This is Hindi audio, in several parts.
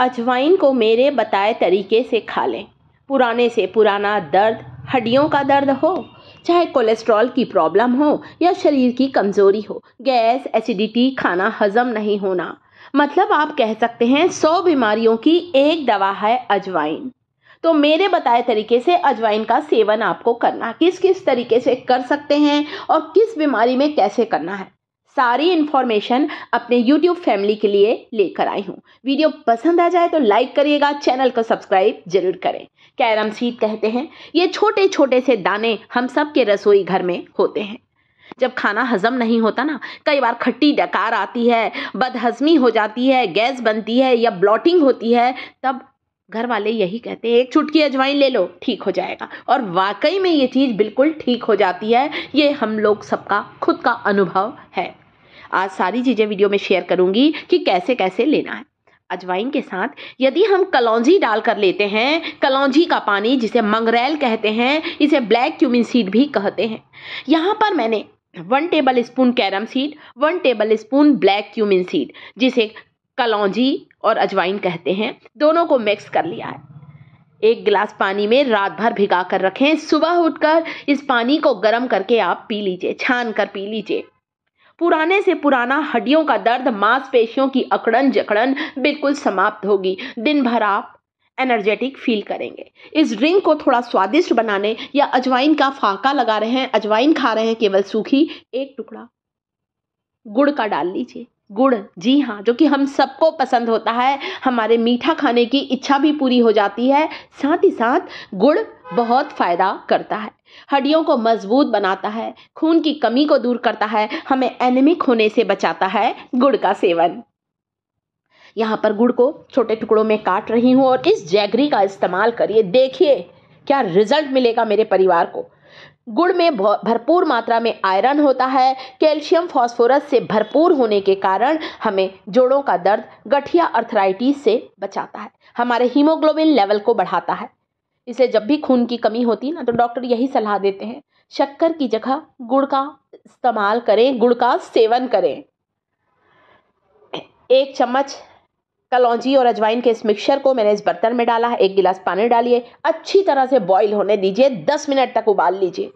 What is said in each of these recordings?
अजवाइन को मेरे बताए तरीके से खा लें पुराने से पुराना दर्द हड्डियों का दर्द हो चाहे कोलेस्ट्रॉल की प्रॉब्लम हो या शरीर की कमजोरी हो गैस एसिडिटी खाना हजम नहीं होना मतलब आप कह सकते हैं सौ बीमारियों की एक दवा है अजवाइन तो मेरे बताए तरीके से अजवाइन का सेवन आपको करना किस किस तरीके से कर सकते हैं और किस बीमारी में कैसे करना है सारी इन्फॉर्मेशन अपने YouTube फैमिली के लिए लेकर आई हूँ वीडियो पसंद आ जाए तो लाइक करिएगा चैनल को सब्सक्राइब जरूर करें कैरम सीड कहते हैं ये छोटे छोटे से दाने हम सब के रसोई घर में होते हैं जब खाना हजम नहीं होता ना कई बार खट्टी डकार आती है बदहजमी हो जाती है गैस बनती है या ब्लॉटिंग होती है तब घर वाले यही कहते हैं एक चुटकी अजवाइन ले लो ठीक हो जाएगा और वाकई में ये चीज़ बिल्कुल ठीक हो जाती है ये हम लोग सबका खुद का अनुभव है आज सारी चीज़ें वीडियो में शेयर करूँगी कि कैसे कैसे लेना है अजवाइन के साथ यदि हम कलौजी डाल कर लेते हैं कलौजी का पानी जिसे मंगरेल कहते हैं इसे ब्लैक क्यूमिन सीड भी कहते हैं यहाँ पर मैंने one tablespoon carom seed one tablespoon black cumin seed जिसे कलौजी और अजवाइन कहते हैं दोनों को मिक्स कर लिया है एक गिलास पानी में रात भर भिगा कर रखें सुबह उठकर इस पानी को गर्म करके आप पी लीजिए छान कर पी लीजिए पुराने से पुराना हड्डियों का दर्द मांसपेशियों की अकड़न जकड़न बिल्कुल समाप्त होगी दिन भर आप एनर्जेटिक फील करेंगे इस ड्रिंक को थोड़ा स्वादिष्ट बनाने या अजवाइन का फाका लगा रहे हैं अजवाइन खा रहे हैं केवल सूखी एक टुकड़ा गुड़ का डाल लीजिए गुड़ जी हाँ जो कि हम सबको पसंद होता है हमारे मीठा खाने की इच्छा भी पूरी हो जाती है साथ ही साथ गुड़ बहुत फ़ायदा करता है हड्डियों को मजबूत बनाता है खून की कमी को दूर करता है हमें एनेमिक होने से बचाता है गुड़ का सेवन यहाँ पर गुड़ को छोटे टुकड़ों में काट रही हूँ और इस जैगरी का इस्तेमाल करिए देखिए क्या रिजल्ट मिलेगा मेरे परिवार को गुड़ में भरपूर मात्रा में आयरन होता है कैल्शियम फास्फोरस से भरपूर होने के कारण हमें जोड़ों का दर्द गठिया अर्थराइटिस से बचाता है हमारे हीमोग्लोबिन लेवल को बढ़ाता है इसे जब भी खून की कमी होती ना तो डॉक्टर यही सलाह देते हैं शक्कर की जगह गुड़ का इस्तेमाल करें गुड़ का सेवन करें एक चम्मच कलौजी और अजवाइन के इस मिक्सचर को मैंने इस बर्तन में डाला है एक गिलास पानी डालिए अच्छी तरह से बॉईल होने दीजिए दस मिनट तक उबाल लीजिए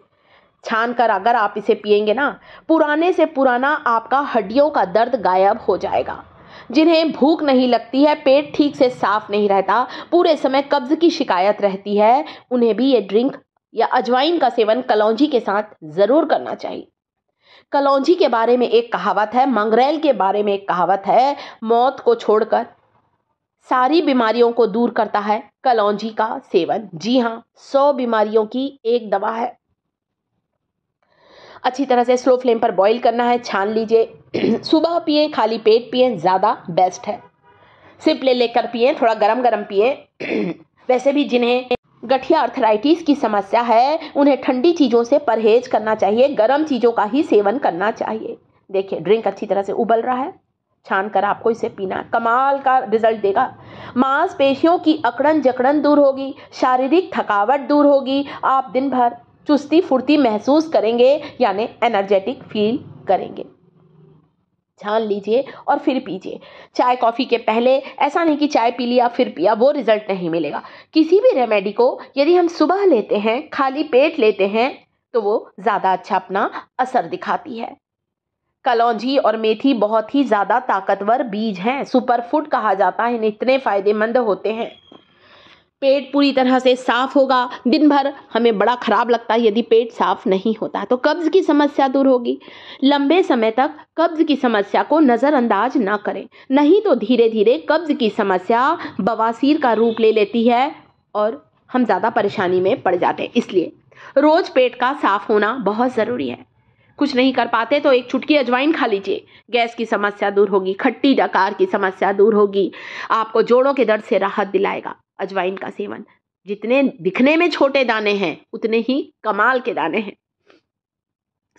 छान कर अगर आप इसे पियेंगे ना पुराने से पुराना आपका हड्डियों का दर्द गायब हो जाएगा जिन्हें भूख नहीं लगती है पेट ठीक से साफ नहीं रहता पूरे समय कब्ज की शिकायत रहती है उन्हें भी ये ड्रिंक या अजवाइन का सेवन कलौजी के साथ ज़रूर करना चाहिए कलौजी के बारे में एक कहावत है मंगरेल के बारे में एक कहावत है मौत को छोड़कर सारी बीमारियों को दूर करता है कलौजी का सेवन जी हाँ सौ बीमारियों की एक दवा है अच्छी तरह से स्लो फ्लेम पर बॉईल करना है छान लीजिए सुबह पिए खाली पेट पिए ज़्यादा बेस्ट है सिप ले लेकर पिए थोड़ा गरम गरम पिए वैसे भी जिन्हें गठिया अर्थराइटिस की समस्या है उन्हें ठंडी चीज़ों से परहेज करना चाहिए गर्म चीज़ों का ही सेवन करना चाहिए देखिए ड्रिंक अच्छी तरह से उबल रहा है छान कर आपको इसे पीना कमाल का रिजल्ट देगा मांसपेशियों की अकड़न जकड़न दूर होगी शारीरिक थकावट दूर होगी आप दिन भर चुस्ती फुर्ती महसूस करेंगे यानी एनर्जेटिक फील करेंगे छान लीजिए और फिर पीजिए चाय कॉफ़ी के पहले ऐसा नहीं कि चाय पी लिया फिर पिया वो रिज़ल्ट नहीं मिलेगा किसी भी रेमेडी को यदि हम सुबह लेते हैं खाली पेट लेते हैं तो वो ज़्यादा अच्छा अपना असर दिखाती है कलौजी और मेथी बहुत ही ज़्यादा ताकतवर बीज हैं सुपर फूड कहा जाता है इतने फ़ायदेमंद होते हैं पेट पूरी तरह से साफ होगा दिन भर हमें बड़ा खराब लगता है यदि पेट साफ नहीं होता तो कब्ज़ की समस्या दूर होगी लंबे समय तक कब्ज़ की समस्या को नज़रअंदाज ना करें नहीं तो धीरे धीरे कब्ज़ की समस्या बवासीर का रूप ले लेती है और हम ज़्यादा परेशानी में पड़ जाते हैं इसलिए रोज़ पेट का साफ होना बहुत ज़रूरी है कुछ नहीं कर पाते तो एक चुटकी अजवाइन खा लीजिए गैस की समस्या दूर होगी खट्टी डकार की समस्या दूर होगी आपको जोड़ों के दर्द से राहत दिलाएगा अजवाइन का सेवन जितने दिखने में छोटे दाने हैं उतने ही कमाल के दाने हैं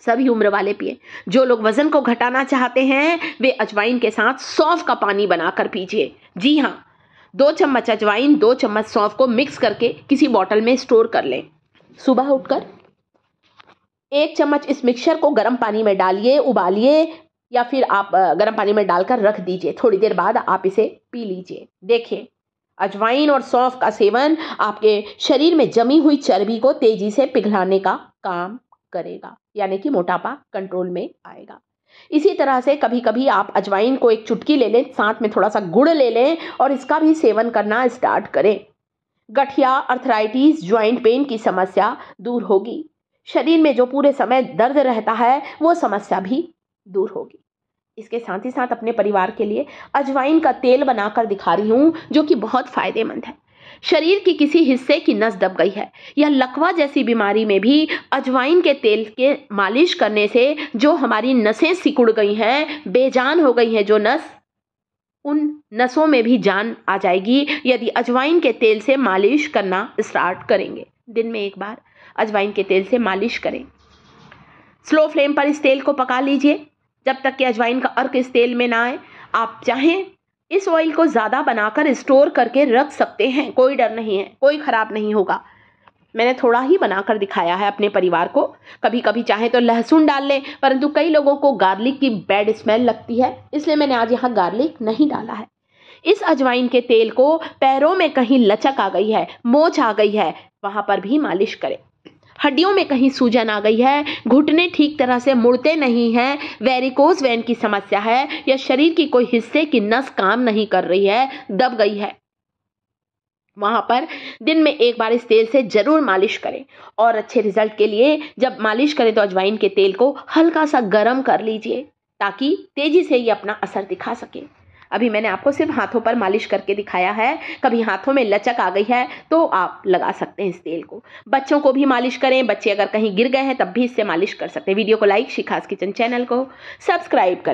सभी उम्र वाले पिए जो लोग वजन को घटाना चाहते हैं वे अजवाइन के साथ सौंफ का पानी बनाकर पीजिए जी हाँ दो चम्मच अजवाइन दो चम्मच सौंफ को मिक्स करके किसी बॉटल में स्टोर कर लें सुबह उठकर एक चम्मच इस मिक्सचर को गर्म पानी में डालिए उबालिए या फिर आप गर्म पानी में डालकर रख दीजिए थोड़ी देर बाद आप इसे पी लीजिए देखिए अजवाइन और सौंफ का सेवन आपके शरीर में जमी हुई चर्बी को तेजी से पिघलाने का काम करेगा यानी कि मोटापा कंट्रोल में आएगा इसी तरह से कभी कभी आप अजवाइन को एक चुटकी ले लें साथ में थोड़ा सा गुड़ ले लें और इसका भी सेवन करना स्टार्ट करें गठिया अर्थराइटिस ज्वाइंट पेन की समस्या दूर होगी शरीर में जो पूरे समय दर्द रहता है वो समस्या भी दूर होगी इसके साथ ही साथ अपने परिवार के लिए अजवाइन का तेल बनाकर दिखा रही हूँ जो कि बहुत फायदेमंद है शरीर की किसी हिस्से की नस दब गई है या लकवा जैसी बीमारी में भी अजवाइन के तेल के मालिश करने से जो हमारी नसें सिकुड़ गई हैं बेजान हो गई हैं जो नस उन नसों में भी जान आ जाएगी यदि अजवाइन के तेल से मालिश करना स्टार्ट करेंगे दिन में एक बार अजवाइन के तेल से मालिश करें स्लो फ्लेम पर इस तेल को पका लीजिए जब तक कि अजवाइन का अर्क इस तेल में ना आए आप चाहें इस ऑयल को ज़्यादा बनाकर स्टोर करके रख सकते हैं कोई डर नहीं है कोई ख़राब नहीं होगा मैंने थोड़ा ही बनाकर दिखाया है अपने परिवार को कभी कभी चाहे तो लहसुन डाल लें परंतु कई लोगों को गार्लिक की बैड स्मेल लगती है इसलिए मैंने आज यहाँ गार्लिक नहीं डाला है इस अजवाइन के तेल को पैरों में कहीं लचक आ गई है मोच आ गई है वहाँ पर भी मालिश करें हड्डियों में कहीं सूजन आ गई है घुटने ठीक तरह से मुड़ते नहीं हैं वेरिकोज वैन की समस्या है या शरीर की कोई हिस्से की नस काम नहीं कर रही है दब गई है वहां पर दिन में एक बार इस तेल से जरूर मालिश करें और अच्छे रिजल्ट के लिए जब मालिश करें तो अजवाइन के तेल को हल्का सा गर्म कर लीजिए ताकि तेजी से ये अपना असर दिखा सके अभी मैंने आपको सिर्फ हाथों पर मालिश करके दिखाया है कभी हाथों में लचक आ गई है तो आप लगा सकते हैं इस तेल को बच्चों को भी मालिश करें बच्चे अगर कहीं गिर गए हैं तब भी इससे मालिश कर सकते हैं वीडियो को लाइक शिखास किचन चैनल को सब्सक्राइब करें